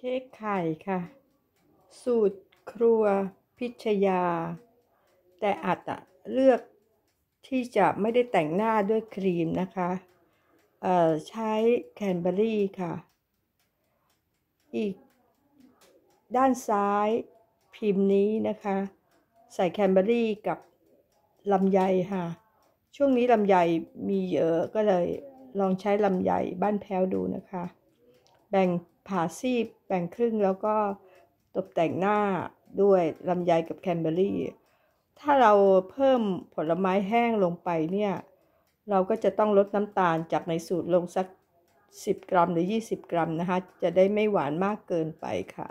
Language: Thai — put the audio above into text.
เค้กไข่ค่ะ สูตรครัว พิชยา แต่อาจจะเลือกที่จะไม่ได้แต่งหน้าด้วยครีมนะคะใช้แคนเบอรี่ค่ะ อีก ด้านซ้ายพิมพ์นี้นะคะ ใส่แคนเบอรี่กับลำไยค่ะ ช่วงนี้ลำไยมีเยอะก็เลยลองใช้ลำไยบ้านแพ้วดูนะคะแบ่งผ่าซีบแบ่งครึ่งแล้วก็ตกแต่งหน้าด้วยลำไยกับแคนเบอรี่ ถ้าเราเพิ่มผลไม้แห้งลงไปเนี่ย เราก็จะต้องลดน้ำตาลจากในสูตรลงสัก 10 กรัมหรือ 20 กรัมนะคะ จะได้ไม่หวานมากเกินไปค่ะ